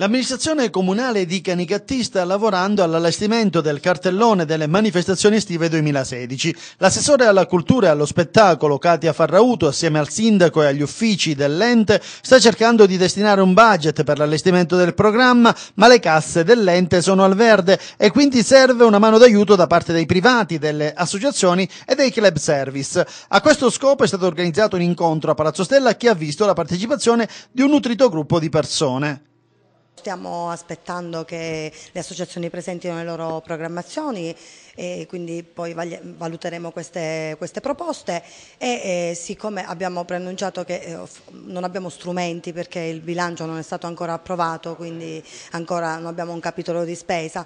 L'amministrazione comunale di Canicattì sta lavorando all'allestimento del cartellone delle manifestazioni estive 2016. L'assessore alla cultura e allo spettacolo Katia Farrauto, assieme al sindaco e agli uffici dell'ente, sta cercando di destinare un budget per l'allestimento del programma, ma le casse dell'ente sono al verde e quindi serve una mano d'aiuto da parte dei privati, delle associazioni e dei club service. A questo scopo è stato organizzato un incontro a Palazzo Stella che ha visto la partecipazione di un nutrito gruppo di persone. Stiamo aspettando che le associazioni presentino le loro programmazioni e quindi poi valuteremo queste, queste proposte e eh, siccome abbiamo preannunciato che eh, non abbiamo strumenti perché il bilancio non è stato ancora approvato, quindi ancora non abbiamo un capitolo di spesa,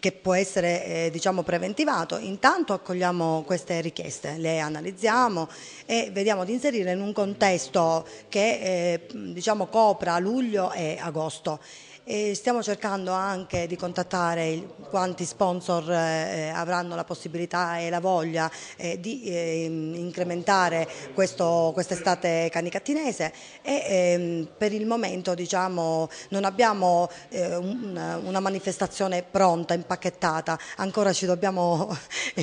che può essere eh, diciamo preventivato, intanto accogliamo queste richieste, le analizziamo e vediamo di inserire in un contesto che eh, diciamo, copra luglio e agosto e stiamo cercando anche di contattare il, quanti sponsor eh, eh avranno la possibilità e la voglia eh, di eh, incrementare quest'estate canicattinese e ehm, per il momento diciamo, non abbiamo eh, una, una, manifestazione pronta, impacchettata, ancora ci dobbiamo,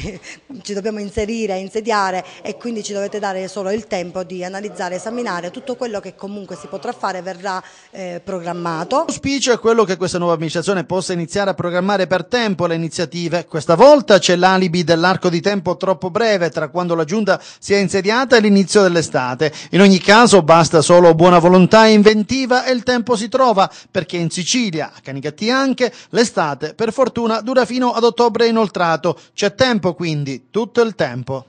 ci dobbiamo inserire, insediare e quindi ci dovete dare solo il tempo di analizzare, esaminare tutto quello che comunque si potrà fare verrà eh, programmato. Auspicio è quello che questa nuova amministrazione possa iniziare a programmare per tempo le iniziative. Questa volta c'è l'alibi dell'arco di tempo troppo breve tra quando la giunta si è insediata e l'inizio dell'estate. In ogni caso basta solo buona volontà e inventiva e il tempo si trova, perché in Sicilia, a Canicattì anche, l'estate per fortuna dura fino ad ottobre inoltrato. C'è tempo quindi, tutto il tempo.